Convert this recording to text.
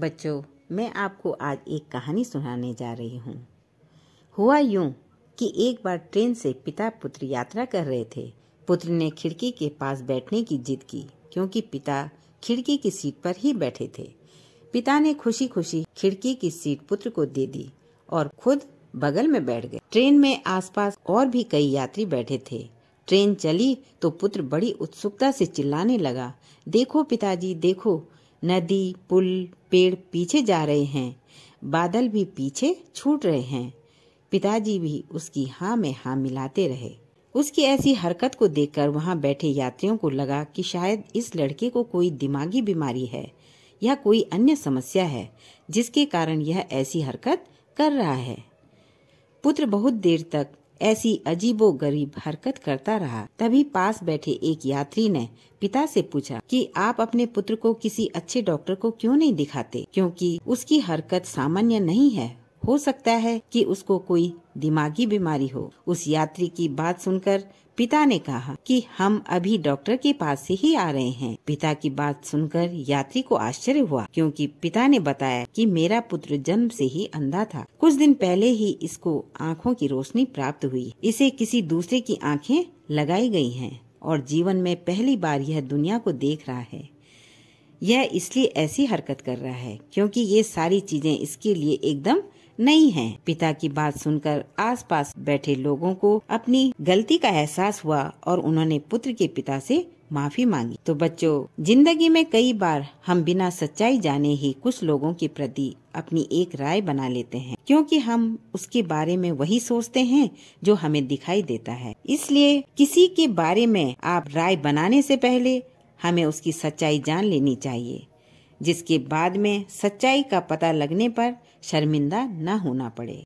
बच्चों मैं आपको आज एक कहानी सुनाने जा रही हूँ हुआ यूं कि एक बार ट्रेन से पिता पुत्र यात्रा कर रहे थे पुत्र ने खिड़की के पास बैठने की जिद की क्योंकि पिता खिड़की की सीट पर ही बैठे थे पिता ने खुशी खुशी खिड़की की सीट पुत्र को दे दी और खुद बगल में बैठ गए ट्रेन में आसपास और भी कई यात्री बैठे थे ट्रेन चली तो पुत्र बड़ी उत्सुकता से चिल्लाने लगा देखो पिताजी देखो नदी पुल पेड़ पीछे जा रहे हैं बादल भी पीछे छूट रहे हैं पिताजी भी उसकी हाँ में हाँ मिलाते रहे उसकी ऐसी हरकत को देखकर वहां बैठे यात्रियों को लगा कि शायद इस लड़के को कोई दिमागी बीमारी है या कोई अन्य समस्या है जिसके कारण यह ऐसी हरकत कर रहा है पुत्र बहुत देर तक ऐसी अजीबो गरीब हरकत करता रहा तभी पास बैठे एक यात्री ने पिता से पूछा कि आप अपने पुत्र को किसी अच्छे डॉक्टर को क्यों नहीं दिखाते क्योंकि उसकी हरकत सामान्य नहीं है हो सकता है कि उसको कोई दिमागी बीमारी हो उस यात्री की बात सुनकर पिता ने कहा कि हम अभी डॉक्टर के पास से ही आ रहे हैं पिता की बात सुनकर यात्री को आश्चर्य हुआ क्योंकि पिता ने बताया कि मेरा पुत्र जन्म से ही अंधा था कुछ दिन पहले ही इसको आँखों की रोशनी प्राप्त हुई इसे किसी दूसरे की आँखें लगाई गई हैं और जीवन में पहली बार यह दुनिया को देख रहा है यह इसलिए ऐसी हरकत कर रहा है क्योंकि ये सारी चीजें इसके लिए एकदम नहीं है पिता की बात सुनकर आसपास बैठे लोगों को अपनी गलती का एहसास हुआ और उन्होंने पुत्र के पिता से माफी मांगी तो बच्चों जिंदगी में कई बार हम बिना सच्चाई जाने ही कुछ लोगों के प्रति अपनी एक राय बना लेते हैं क्योंकि हम उसके बारे में वही सोचते हैं जो हमें दिखाई देता है इसलिए किसी के बारे में आप राय बनाने से पहले हमें उसकी सच्चाई जान लेनी चाहिए जिसके बाद में सच्चाई का पता लगने पर शर्मिंदा न होना पड़े